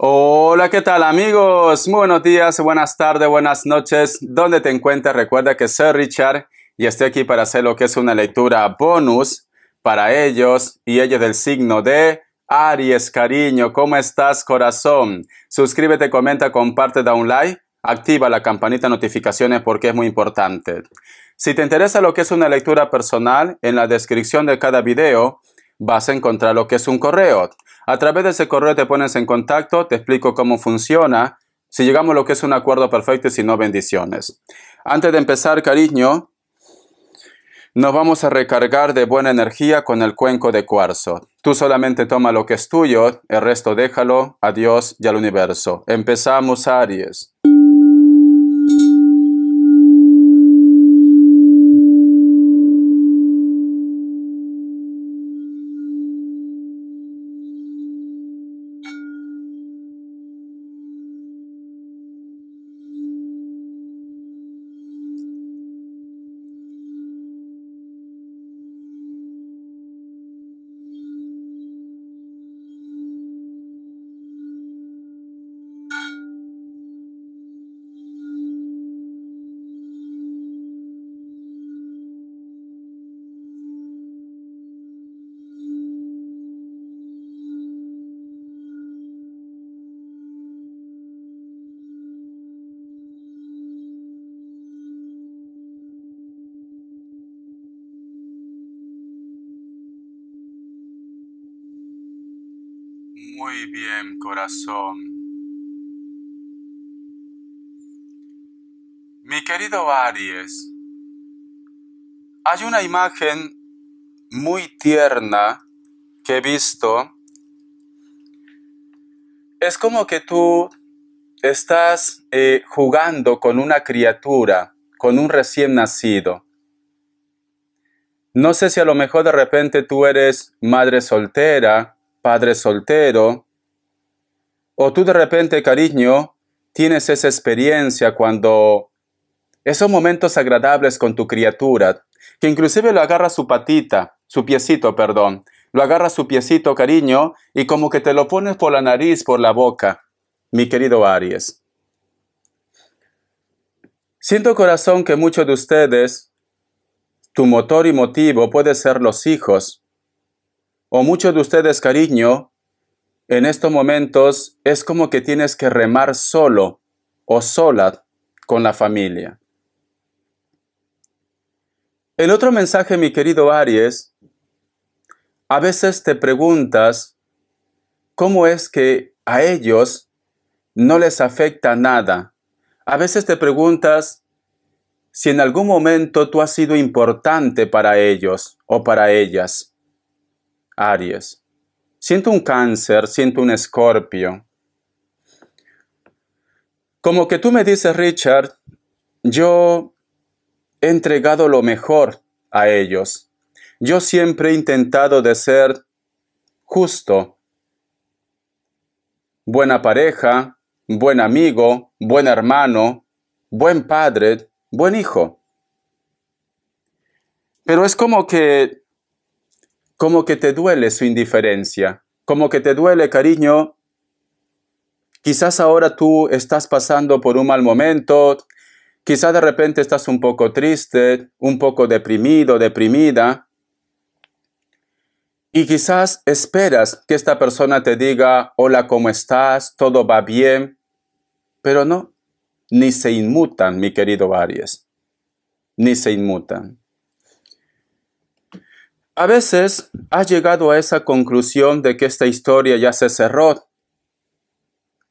Hola, ¿qué tal amigos? buenos días, buenas tardes, buenas noches. ¿Dónde te encuentras? recuerda que soy Richard y estoy aquí para hacer lo que es una lectura bonus para ellos y ellos del signo de Aries, cariño. ¿Cómo estás, corazón? Suscríbete, comenta, comparte, da un like, activa la campanita de notificaciones porque es muy importante. Si te interesa lo que es una lectura personal, en la descripción de cada video vas a encontrar lo que es un correo. A través de ese correo te pones en contacto, te explico cómo funciona, si llegamos a lo que es un acuerdo perfecto y si no, bendiciones. Antes de empezar, cariño, nos vamos a recargar de buena energía con el cuenco de cuarzo. Tú solamente toma lo que es tuyo, el resto déjalo a Dios y al universo. Empezamos, Aries. bien, corazón. Mi querido Aries, hay una imagen muy tierna que he visto. Es como que tú estás eh, jugando con una criatura, con un recién nacido. No sé si a lo mejor de repente tú eres madre soltera, padre soltero, o tú de repente, cariño, tienes esa experiencia cuando esos momentos agradables con tu criatura, que inclusive lo agarra su patita, su piecito, perdón, lo agarra su piecito, cariño, y como que te lo pones por la nariz, por la boca, mi querido Aries. Siento corazón que muchos de ustedes, tu motor y motivo puede ser los hijos, o muchos de ustedes, cariño, en estos momentos es como que tienes que remar solo o sola con la familia. El otro mensaje, mi querido Aries, a veces te preguntas cómo es que a ellos no les afecta nada. A veces te preguntas si en algún momento tú has sido importante para ellos o para ellas. Aries siento un cáncer, siento un escorpio. Como que tú me dices, Richard, yo he entregado lo mejor a ellos. Yo siempre he intentado de ser justo, buena pareja, buen amigo, buen hermano, buen padre, buen hijo. Pero es como que como que te duele su indiferencia, como que te duele, cariño. Quizás ahora tú estás pasando por un mal momento, quizás de repente estás un poco triste, un poco deprimido, deprimida. Y quizás esperas que esta persona te diga, hola, ¿cómo estás? ¿Todo va bien? Pero no, ni se inmutan, mi querido Aries, ni se inmutan. A veces has llegado a esa conclusión de que esta historia ya se cerró.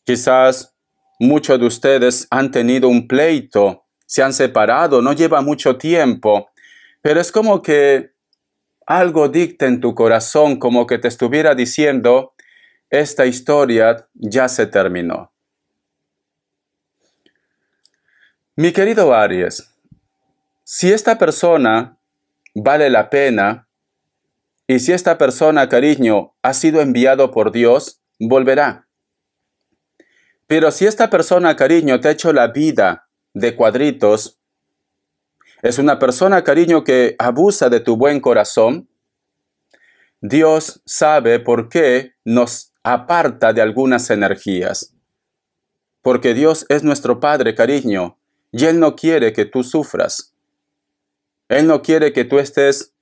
Quizás muchos de ustedes han tenido un pleito, se han separado, no lleva mucho tiempo, pero es como que algo dicta en tu corazón, como que te estuviera diciendo, esta historia ya se terminó. Mi querido Aries, si esta persona vale la pena, y si esta persona, cariño, ha sido enviado por Dios, volverá. Pero si esta persona, cariño, te ha hecho la vida de cuadritos, es una persona, cariño, que abusa de tu buen corazón, Dios sabe por qué nos aparta de algunas energías. Porque Dios es nuestro Padre, cariño, y Él no quiere que tú sufras. Él no quiere que tú estés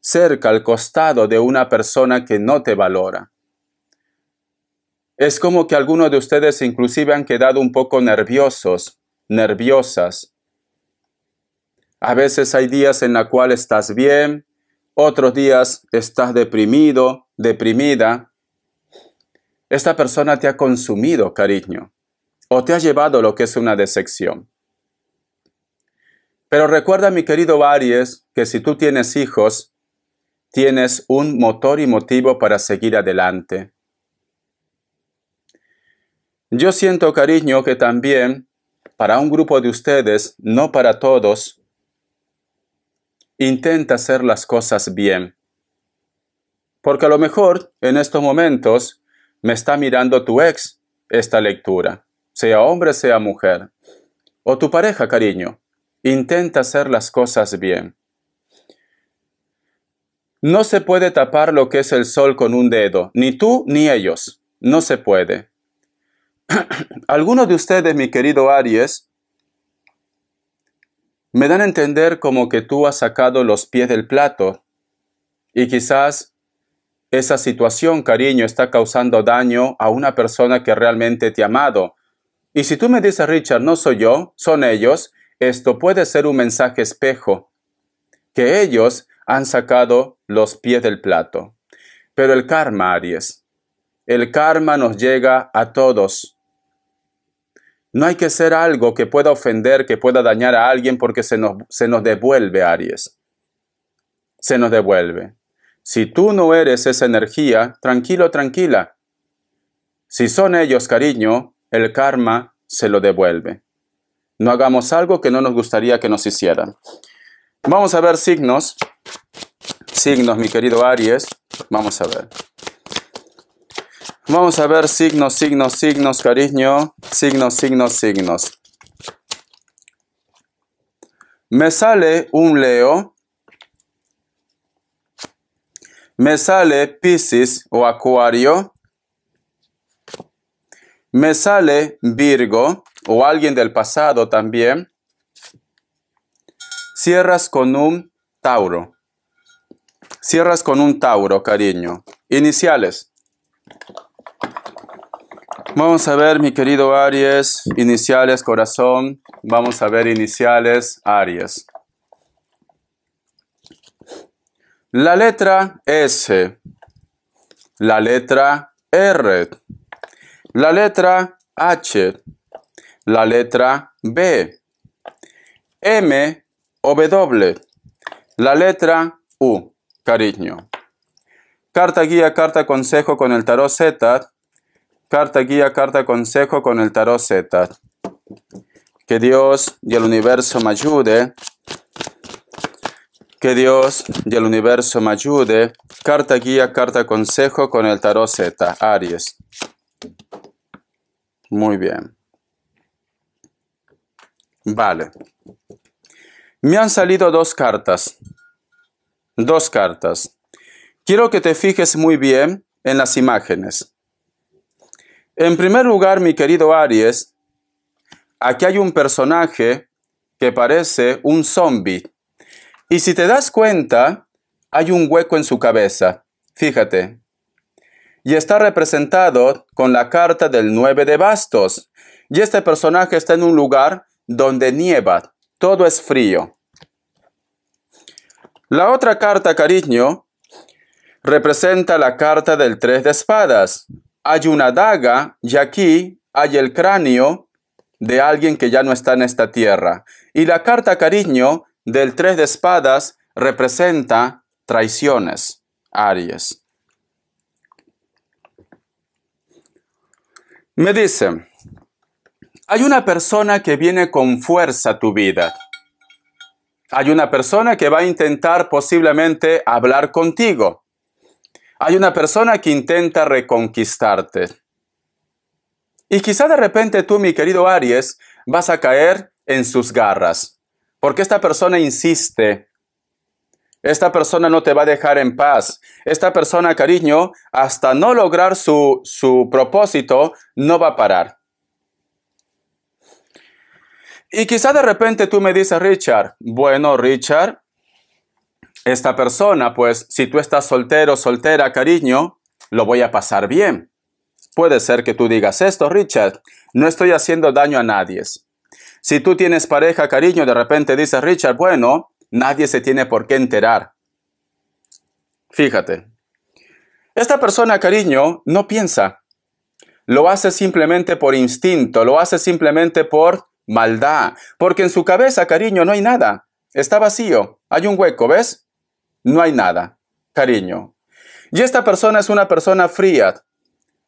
cerca al costado de una persona que no te valora. Es como que algunos de ustedes inclusive han quedado un poco nerviosos, nerviosas. A veces hay días en la cual estás bien, otros días estás deprimido, deprimida. Esta persona te ha consumido, cariño, o te ha llevado lo que es una decepción. Pero recuerda, mi querido Aries, que si tú tienes hijos, tienes un motor y motivo para seguir adelante. Yo siento cariño que también para un grupo de ustedes, no para todos, intenta hacer las cosas bien. Porque a lo mejor en estos momentos me está mirando tu ex esta lectura, sea hombre, sea mujer, o tu pareja, cariño. Intenta hacer las cosas bien. No se puede tapar lo que es el sol con un dedo, ni tú ni ellos. No se puede. Algunos de ustedes, mi querido Aries, me dan a entender como que tú has sacado los pies del plato y quizás esa situación, cariño, está causando daño a una persona que realmente te ha amado. Y si tú me dices, Richard, no soy yo, son ellos, esto puede ser un mensaje espejo, que ellos han sacado los pies del plato. Pero el karma, Aries, el karma nos llega a todos. No hay que ser algo que pueda ofender, que pueda dañar a alguien porque se nos, se nos devuelve, Aries. Se nos devuelve. Si tú no eres esa energía, tranquilo, tranquila. Si son ellos, cariño, el karma se lo devuelve. No hagamos algo que no nos gustaría que nos hicieran. Vamos a ver signos. Signos, mi querido Aries. Vamos a ver. Vamos a ver signos, signos, signos, cariño. Signos, signos, signos. Me sale un Leo. Me sale Pisces o Acuario. Me sale Virgo o alguien del pasado también. Cierras con un Tauro. Cierras con un Tauro, cariño. Iniciales. Vamos a ver, mi querido Aries, iniciales, corazón. Vamos a ver iniciales, Aries. La letra S. La letra R. La letra H. La letra B. M W. La letra U. Cariño. Carta guía, carta consejo con el tarot Z. Carta guía, carta consejo con el tarot Z. Que Dios y el universo me ayude. Que Dios y el universo me ayude. Carta guía, carta consejo con el tarot Z. Aries. Muy bien. Vale. Me han salido dos cartas. Dos cartas. Quiero que te fijes muy bien en las imágenes. En primer lugar, mi querido Aries, aquí hay un personaje que parece un zombie. Y si te das cuenta, hay un hueco en su cabeza. Fíjate. Y está representado con la carta del 9 de bastos. Y este personaje está en un lugar donde nieva todo es frío. La otra carta, cariño, representa la carta del tres de espadas. Hay una daga y aquí hay el cráneo de alguien que ya no está en esta tierra. Y la carta, cariño, del tres de espadas representa traiciones, Aries. Me dice, hay una persona que viene con fuerza a tu vida. Hay una persona que va a intentar posiblemente hablar contigo. Hay una persona que intenta reconquistarte. Y quizá de repente tú, mi querido Aries, vas a caer en sus garras, porque esta persona insiste. Esta persona no te va a dejar en paz. Esta persona, cariño, hasta no lograr su, su propósito, no va a parar. Y quizá de repente tú me dices, Richard, bueno, Richard, esta persona, pues si tú estás soltero, soltera, cariño, lo voy a pasar bien. Puede ser que tú digas esto, Richard, no estoy haciendo daño a nadie. Si tú tienes pareja, cariño, de repente dices, Richard, bueno, nadie se tiene por qué enterar. Fíjate, esta persona, cariño, no piensa. Lo hace simplemente por instinto, lo hace simplemente por maldad, porque en su cabeza, cariño, no hay nada. Está vacío, hay un hueco, ¿ves? No hay nada, cariño. Y esta persona es una persona fría,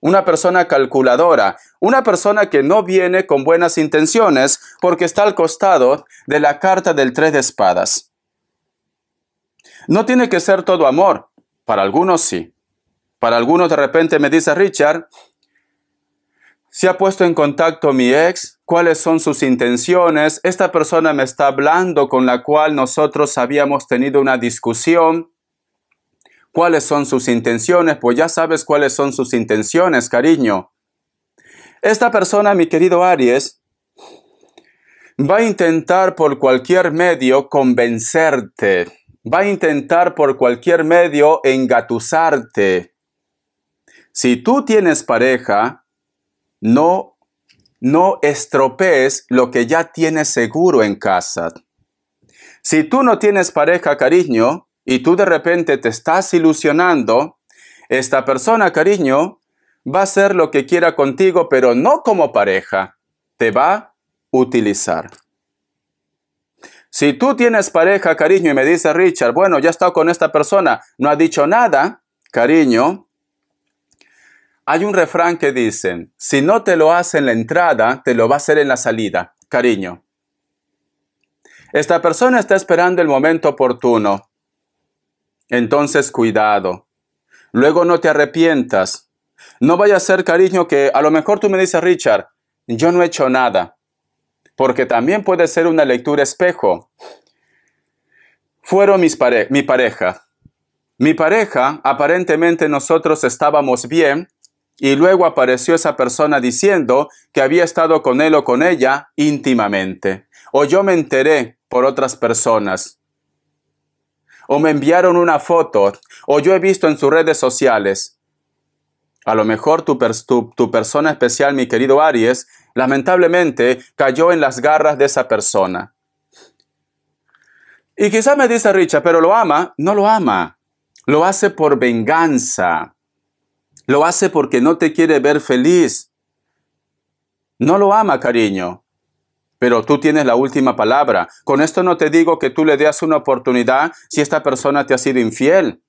una persona calculadora, una persona que no viene con buenas intenciones porque está al costado de la carta del tres de espadas. No tiene que ser todo amor, para algunos sí. Para algunos de repente me dice Richard, ¿Se ha puesto en contacto mi ex? ¿Cuáles son sus intenciones? Esta persona me está hablando con la cual nosotros habíamos tenido una discusión. ¿Cuáles son sus intenciones? Pues ya sabes cuáles son sus intenciones, cariño. Esta persona, mi querido Aries, va a intentar por cualquier medio convencerte, va a intentar por cualquier medio engatusarte. Si tú tienes pareja, no, no estropees lo que ya tienes seguro en casa. Si tú no tienes pareja, cariño, y tú de repente te estás ilusionando, esta persona, cariño, va a hacer lo que quiera contigo, pero no como pareja. Te va a utilizar. Si tú tienes pareja, cariño, y me dice Richard, bueno, ya he estado con esta persona, no ha dicho nada, cariño, hay un refrán que dicen, si no te lo hace en la entrada, te lo va a hacer en la salida. Cariño. Esta persona está esperando el momento oportuno. Entonces, cuidado. Luego no te arrepientas. No vaya a ser, cariño, que a lo mejor tú me dices, Richard, yo no he hecho nada. Porque también puede ser una lectura espejo. Fueron mis mi pareja. Mi pareja, aparentemente nosotros estábamos bien, y luego apareció esa persona diciendo que había estado con él o con ella íntimamente. O yo me enteré por otras personas. O me enviaron una foto. O yo he visto en sus redes sociales. A lo mejor tu, persona especial, mi querido Aries, lamentablemente cayó en las garras de esa persona. Y quizá me dice Richard, pero lo ama, no lo ama. Lo hace por venganza. Lo hace porque no te quiere ver feliz. No lo ama, cariño. Pero tú tienes la última palabra. Con esto no te digo que tú le des una oportunidad si esta persona te ha sido infiel.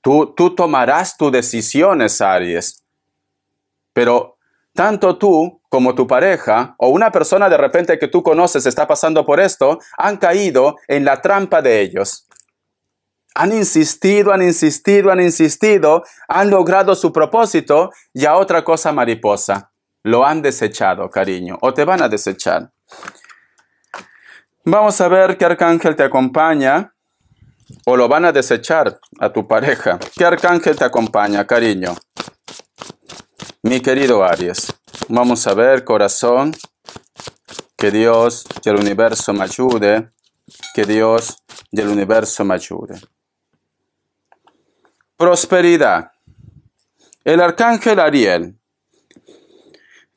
Tú, tú tomarás tus decisiones, Aries. Pero tanto tú como tu pareja o una persona de repente que tú conoces está pasando por esto, han caído en la trampa de ellos. Han insistido, han insistido, han insistido, han logrado su propósito y a otra cosa mariposa. Lo han desechado, cariño, o te van a desechar. Vamos a ver qué arcángel te acompaña o lo van a desechar a tu pareja. ¿Qué arcángel te acompaña, cariño? Mi querido Aries, vamos a ver, corazón, que Dios y el universo me ayude, que Dios y el universo me ayude prosperidad. El arcángel Ariel.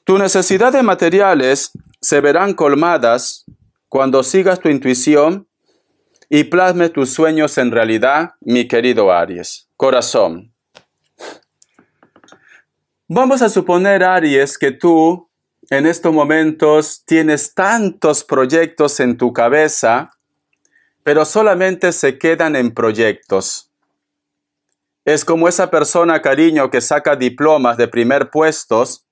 Tu necesidad de materiales se verán colmadas cuando sigas tu intuición y plasme tus sueños en realidad, mi querido Aries. Corazón. Vamos a suponer, Aries, que tú en estos momentos tienes tantos proyectos en tu cabeza, pero solamente se quedan en proyectos. Es como esa persona, cariño, que saca diplomas de primer puestos.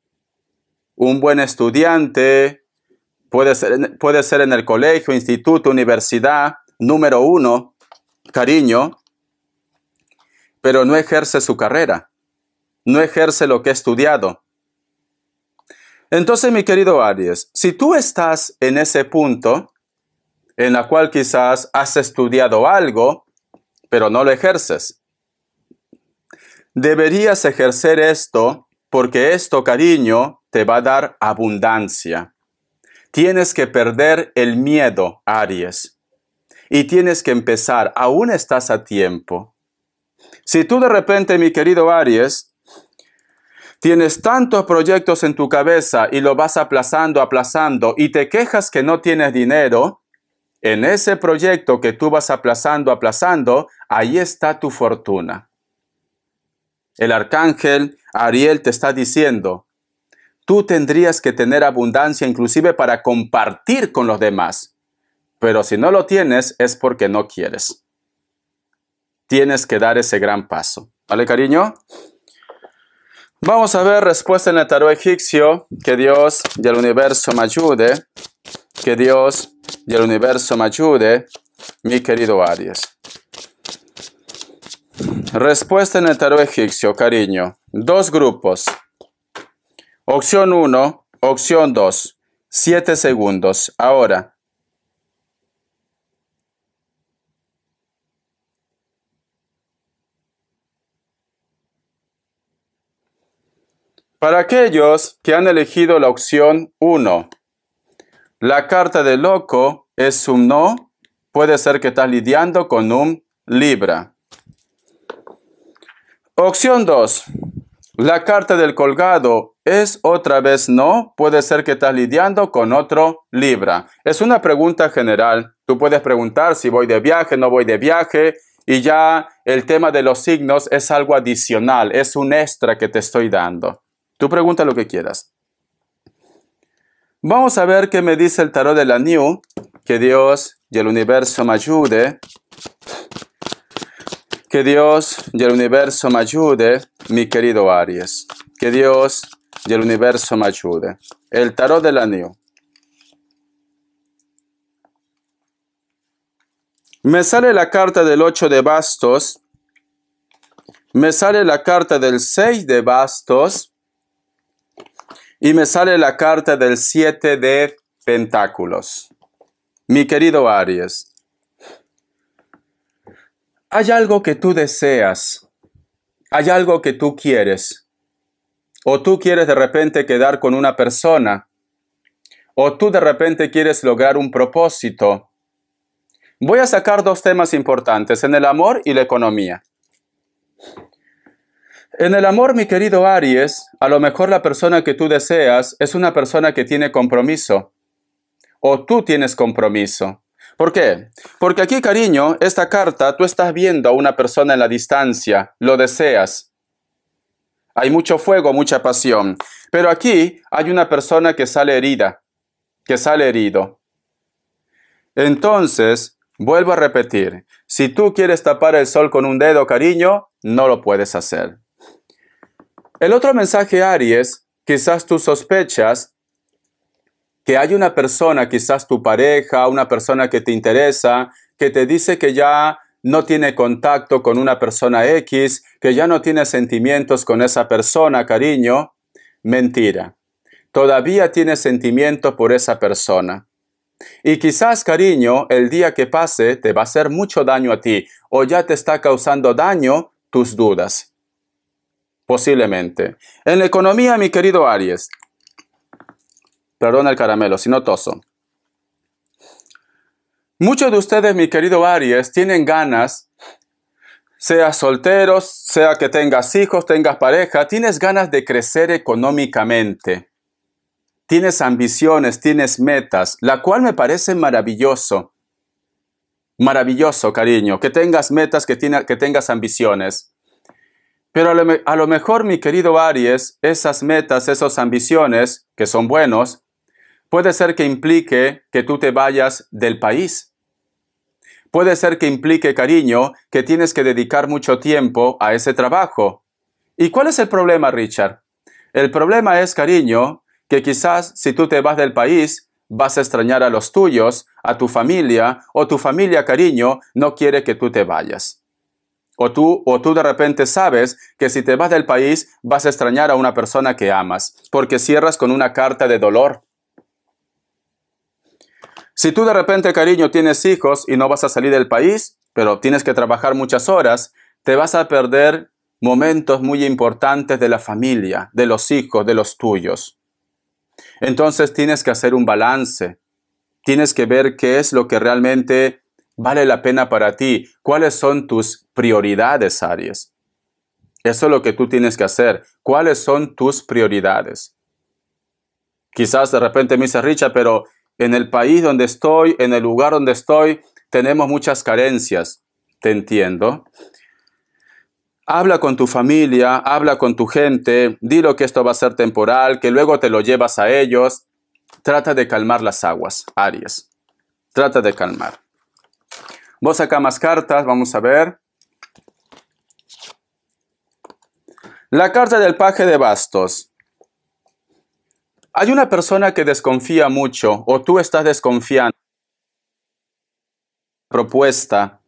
Un buen estudiante puede ser, puede ser en el colegio, instituto, universidad, número uno, cariño, pero no ejerce su carrera, no ejerce lo que ha estudiado. Entonces, mi querido Aries, si tú estás en ese punto en la cual quizás has estudiado algo, pero no lo ejerces, Deberías ejercer esto porque esto, cariño, te va a dar abundancia. Tienes que perder el miedo, Aries. Y tienes que empezar, aún estás a tiempo. Si tú de repente, mi querido Aries, tienes tantos proyectos en tu cabeza y lo vas aplazando, aplazando, y te quejas que no tienes dinero, en ese proyecto que tú vas aplazando, aplazando, ahí está tu fortuna. El arcángel Ariel te está diciendo, tú tendrías que tener abundancia inclusive para compartir con los demás, pero si no lo tienes es porque no quieres. Tienes que dar ese gran paso. ¿Vale, cariño? Vamos a ver respuesta en el tarot egipcio, que Dios y el universo me ayude, que Dios y el universo me ayude, mi querido Aries. Respuesta en el tarot egipcio, cariño. Dos grupos. Opción 1, opción 2. 7 segundos. Ahora. Para aquellos que han elegido la opción 1, la carta de loco es un no, puede ser que estás lidiando con un Libra. Opción 2. La carta del colgado es otra vez no. Puede ser que estás lidiando con otro Libra. Es una pregunta general. Tú puedes preguntar si voy de viaje, no voy de viaje. Y ya el tema de los signos es algo adicional, es un extra que te estoy dando. Tú pregunta lo que quieras. Vamos a ver qué me dice el tarot de la New. Que Dios y el universo me ayude que Dios y el universo me ayude, mi querido Aries. Que Dios y el universo me ayude. El tarot del anillo. Me sale la carta del 8 de bastos. Me sale la carta del 6 de bastos. Y me sale la carta del 7 de pentáculos. Mi querido Aries, hay algo que tú deseas, hay algo que tú quieres, o tú quieres de repente quedar con una persona, o tú de repente quieres lograr un propósito. Voy a sacar dos temas importantes, en el amor y la economía. En el amor, mi querido Aries, a lo mejor la persona que tú deseas es una persona que tiene compromiso, o tú tienes compromiso. ¿Por qué? Porque aquí, cariño, esta carta tú estás viendo a una persona en la distancia, lo deseas. Hay mucho fuego, mucha pasión. Pero aquí hay una persona que sale herida, que sale herido. Entonces, vuelvo a repetir, si tú quieres tapar el sol con un dedo, cariño, no lo puedes hacer. El otro mensaje, Aries, quizás tú sospechas que hay una persona, quizás tu pareja, una persona que te interesa, que te dice que ya no tiene contacto con una persona X, que ya no tiene sentimientos con esa persona, cariño, mentira. Todavía tiene sentimientos por esa persona. Y quizás, cariño, el día que pase te va a hacer mucho daño a ti o ya te está causando daño tus dudas. Posiblemente. En la economía, mi querido Aries, Perdona el caramelo, sino toso. Muchos de ustedes, mi querido Aries, tienen ganas, sea solteros, sea que tengas hijos, tengas pareja, tienes ganas de crecer económicamente. Tienes ambiciones, tienes metas, la cual me parece maravilloso. Maravilloso, cariño, que tengas metas, que, que tengas ambiciones. Pero a lo, a lo mejor, mi querido Aries, esas metas, esas ambiciones, que son buenos, Puede ser que implique que tú te vayas del país. Puede ser que implique, cariño, que tienes que dedicar mucho tiempo a ese trabajo. ¿Y cuál es el problema, Richard? El problema es, cariño, que quizás si tú te vas del país, vas a extrañar a los tuyos, a tu familia, o tu familia, cariño, no quiere que tú te vayas. O tú, o tú de repente sabes que si te vas del país vas a extrañar a una persona que amas, porque cierras con una carta de dolor. Si tú de repente, cariño, tienes hijos y no vas a salir del país, pero tienes que trabajar muchas horas, te vas a perder momentos muy importantes de la familia, de los hijos, de los tuyos. Entonces tienes que hacer un balance. Tienes que ver qué es lo que realmente vale la pena para ti, cuáles son tus prioridades, Aries. Eso es lo que tú tienes que hacer. ¿Cuáles son tus prioridades? Quizás de repente me dice Richa, pero en el país donde estoy, en el lugar donde estoy, tenemos muchas carencias, te entiendo. Habla con tu familia, habla con tu gente, dilo que esto va a ser temporal, que luego te lo llevas a ellos. Trata de calmar las aguas, Aries. Trata de calmar. Vos saca más cartas, vamos a ver. La carta del paje de bastos. Hay una persona que desconfía mucho o tú estás desconfiando. Propuesta.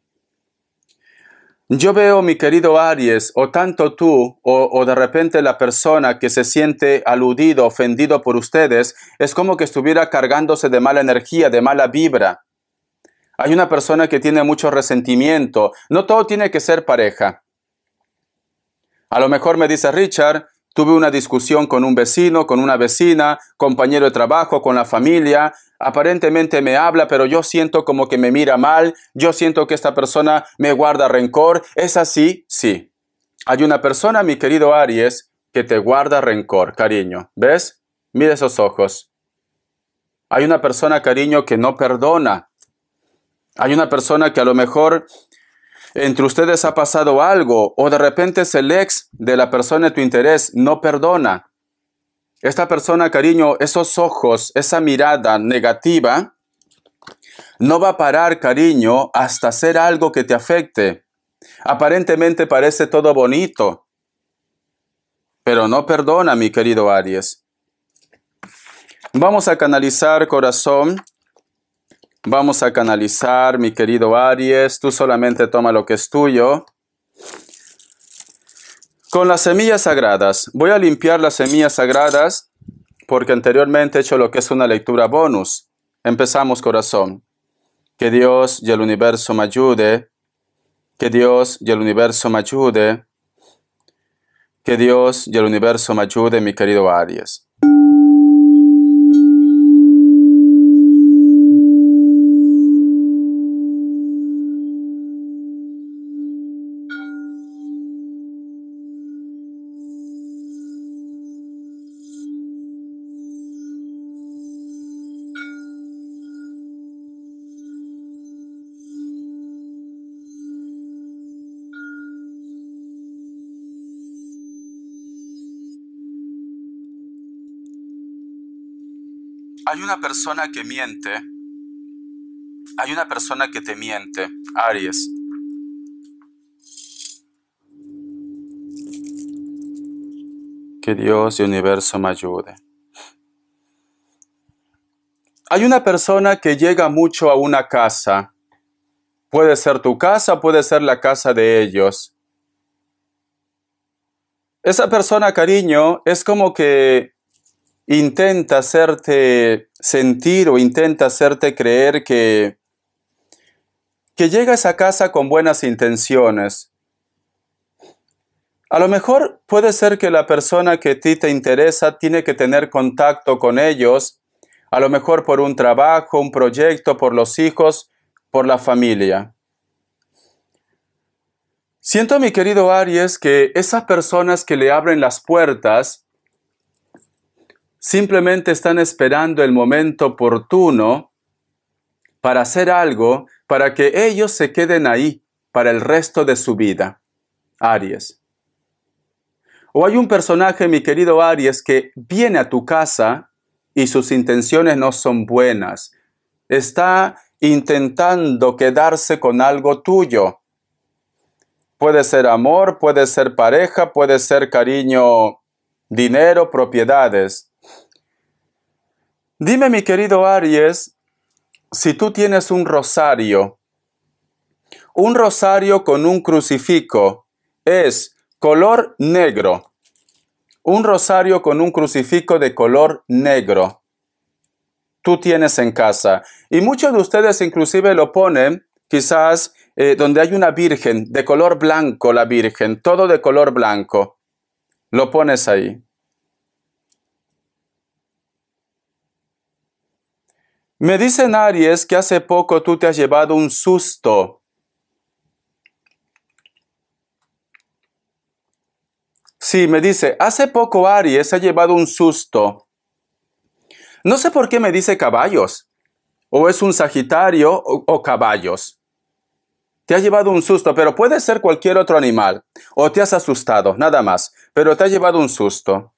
Yo veo, mi querido Aries, o tanto tú o, de repente la persona que se siente aludido, ofendido por ustedes, es como que estuviera cargándose de mala energía, de mala vibra. Hay una persona que tiene mucho resentimiento. No todo tiene que ser pareja. A lo mejor me dice Richard, Tuve una discusión con un vecino, con una vecina, compañero de trabajo, con la familia. Aparentemente me habla, pero yo siento como que me mira mal. Yo siento que esta persona me guarda rencor. ¿Es así? Sí. Hay una persona, mi querido Aries, que te guarda rencor, cariño. ¿Ves? Mira esos ojos. Hay una persona, cariño, que no perdona. Hay una persona que a lo mejor entre ustedes ha pasado algo o de repente es el ex de la persona de tu interés, no perdona. Esta persona, cariño, esos ojos, esa mirada negativa, no va a parar, cariño, hasta hacer algo que te afecte. Aparentemente parece todo bonito, pero no perdona, mi querido Aries. Vamos a canalizar, corazón, Vamos a canalizar, mi querido Aries, tú solamente toma lo que es tuyo. Con las semillas sagradas, voy a limpiar las semillas sagradas porque anteriormente he hecho lo que es una lectura bonus. Empezamos corazón. Que Dios y el universo me ayude. Que Dios y el universo me ayude. Que Dios y el universo me ayude, mi querido Aries. una persona que miente. Hay una persona que te miente, Aries. Que Dios y universo me ayude. Hay una persona que llega mucho a una casa. Puede ser tu casa, puede ser la casa de ellos. Esa persona, cariño, es como que intenta hacerte sentir o intenta hacerte creer que, que llegas a casa con buenas intenciones. A lo mejor puede ser que la persona que a ti te interesa tiene que tener contacto con ellos, a lo mejor por un trabajo, un proyecto, por los hijos, por la familia. Siento, mi querido Aries, que esas personas que le abren las puertas Simplemente están esperando el momento oportuno para hacer algo para que ellos se queden ahí para el resto de su vida. Aries. O hay un personaje, mi querido Aries, que viene a tu casa y sus intenciones no son buenas. Está intentando quedarse con algo tuyo. Puede ser amor, puede ser pareja, puede ser cariño, dinero, propiedades. Dime mi querido Aries, si tú tienes un rosario, un rosario con un crucifijo es color negro. Un rosario con un crucifijo de color negro. Tú tienes en casa. Y muchos de ustedes inclusive lo ponen quizás eh, donde hay una virgen de color blanco, la virgen, todo de color blanco. Lo pones ahí. Me dicen Aries que hace poco tú te has llevado un susto. Sí, me dice, hace poco Aries ha llevado un susto. No sé por qué me dice caballos. O es un Sagitario o, caballos. Te ha llevado un susto, pero puede ser cualquier otro animal. O te has asustado, nada más. Pero te ha llevado un susto.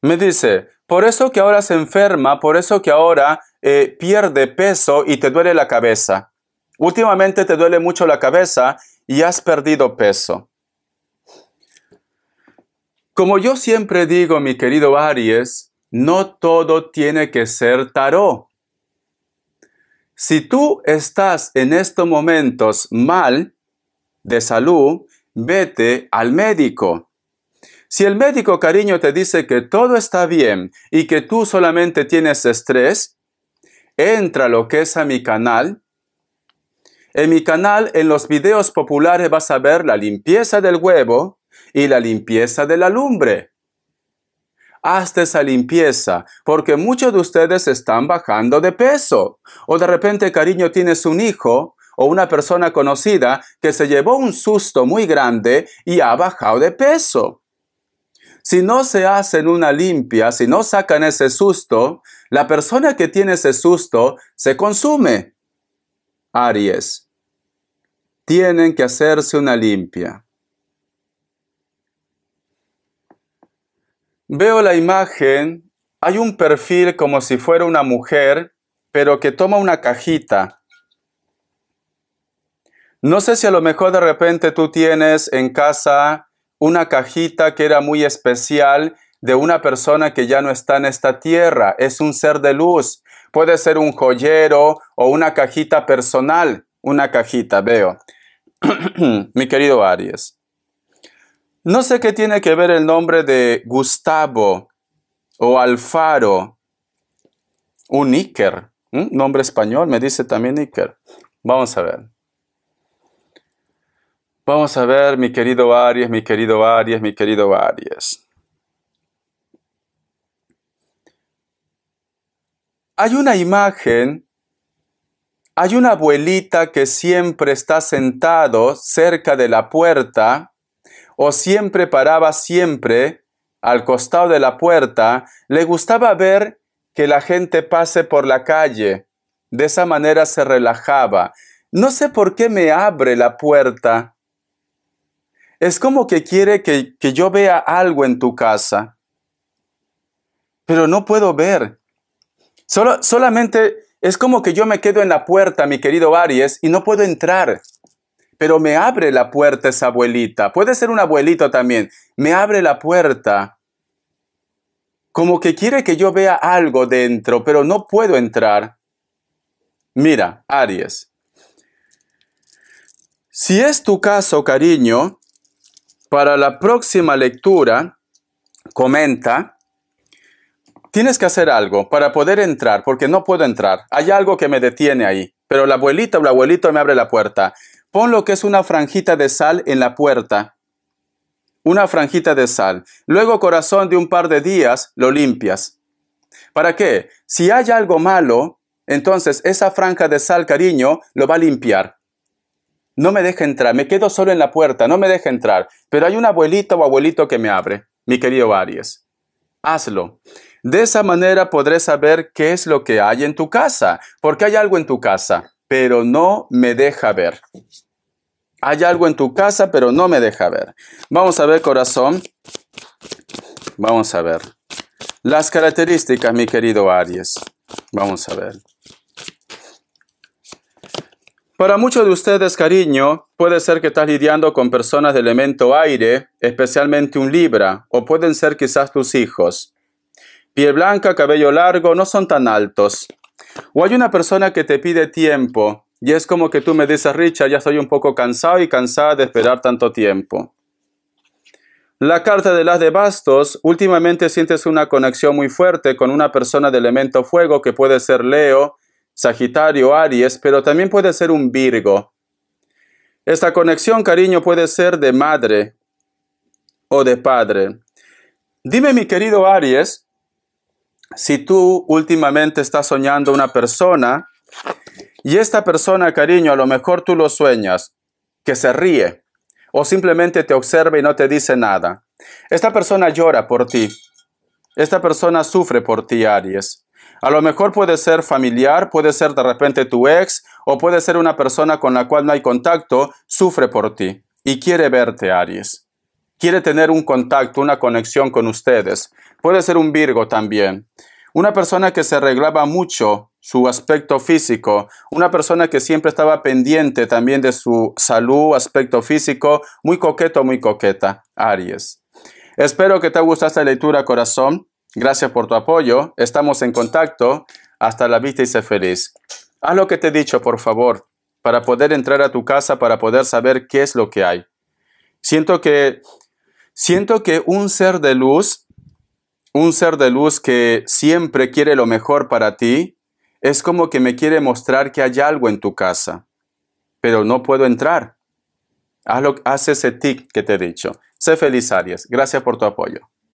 Me dice, por eso que ahora se enferma, por eso que ahora eh, pierde peso y te duele la cabeza. Últimamente te duele mucho la cabeza y has perdido peso. Como yo siempre digo, mi querido Aries, no todo tiene que ser tarot. Si tú estás en estos momentos mal de salud, vete al médico. Si el médico cariño te dice que todo está bien y que tú solamente tienes estrés, entra lo que es a mi canal. En mi canal, en los videos populares vas a ver la limpieza del huevo y la limpieza de la lumbre. Hazte esa limpieza, porque muchos de ustedes están bajando de peso. O de repente, cariño, tienes un hijo o una persona conocida que se llevó un susto muy grande y ha bajado de peso. Si no se hacen una limpia, si no sacan ese susto, la persona que tiene ese susto se consume. Aries. Tienen que hacerse una limpia. Veo la imagen, hay un perfil como si fuera una mujer, pero que toma una cajita. No sé si a lo mejor de repente tú tienes en casa una cajita que era muy especial de una persona que ya no está en esta tierra, es un ser de luz. Puede ser un joyero o una cajita personal, una cajita, veo. Mi querido Aries, no sé qué tiene que ver el nombre de Gustavo o Alfaro, un Iker, nombre español, me dice también Iker. Vamos a ver. Vamos a ver, mi querido Aries, mi querido Aries, mi querido Aries. Hay una imagen, hay una abuelita que siempre está sentado cerca de la puerta o siempre paraba siempre al costado de la puerta. Le gustaba ver que la gente pase por la calle. De esa manera se relajaba. No sé por qué me abre la puerta es como que quiere que, yo vea algo en tu casa, pero no puedo ver. Solo, solamente es como que yo me quedo en la puerta, mi querido Aries, y no puedo entrar. Pero me abre la puerta esa abuelita. Puede ser un abuelito también. Me abre la puerta. Como que quiere que yo vea algo dentro, pero no puedo entrar. Mira, Aries. Si es tu caso, cariño, para la próxima lectura, comenta, tienes que hacer algo para poder entrar, porque no puedo entrar. Hay algo que me detiene ahí, pero la abuelita o el abuelito me abre la puerta. Pon lo que es una franjita de sal en la puerta. Una franjita de sal. Luego, corazón, de un par de días, lo limpias. ¿Para qué? Si hay algo malo, entonces esa franja de sal, cariño, lo va a limpiar. No me deja entrar, me quedo solo en la puerta, no me deja entrar. Pero hay un abuelito o abuelito que me abre, mi querido Aries. Hazlo. De esa manera podré saber qué es lo que hay en tu casa, porque hay algo en tu casa, pero no me deja ver. Hay algo en tu casa, pero no me deja ver. Vamos a ver, corazón. Vamos a ver. Las características, mi querido Aries. Vamos a ver. Para muchos de ustedes, cariño, puede ser que estás lidiando con personas de elemento aire, especialmente un Libra, o pueden ser quizás tus hijos. Piel blanca, cabello largo, no son tan altos. O hay una persona que te pide tiempo, y es como que tú me dices, Richard, ya estoy un poco cansado y cansada de esperar tanto tiempo. La carta de las de bastos, últimamente sientes una conexión muy fuerte con una persona de elemento fuego que puede ser Leo, Sagitario, Aries, pero también puede ser un Virgo. Esta conexión, cariño, puede ser de madre o de padre. Dime, mi querido Aries, si tú últimamente estás soñando una persona y esta persona, cariño, a lo mejor tú lo sueñas, que se ríe o simplemente te observa y no te dice nada. Esta persona llora por ti. Esta persona sufre por ti, Aries. A lo mejor puede ser familiar, puede ser de repente tu ex o puede ser una persona con la cual no hay contacto, sufre por ti y quiere verte, Aries. Quiere tener un contacto, una conexión con ustedes. Puede ser un Virgo también. Una persona que se arreglaba mucho su aspecto físico, una persona que siempre estaba pendiente también de su salud, aspecto físico, muy coqueto, muy coqueta, Aries. Espero que te haya gustado esta lectura, corazón. Gracias por tu apoyo. Estamos en contacto. Hasta la vista y sé feliz. Haz lo que te he dicho, por favor, para poder entrar a tu casa, para poder saber qué es lo que hay. Siento que, siento que un ser de luz, un ser de luz que siempre quiere lo mejor para ti, es como que me quiere mostrar que hay algo en tu casa, pero no puedo entrar. Haz, lo, haz ese tic que te he dicho. Sé feliz, Aries. Gracias por tu apoyo.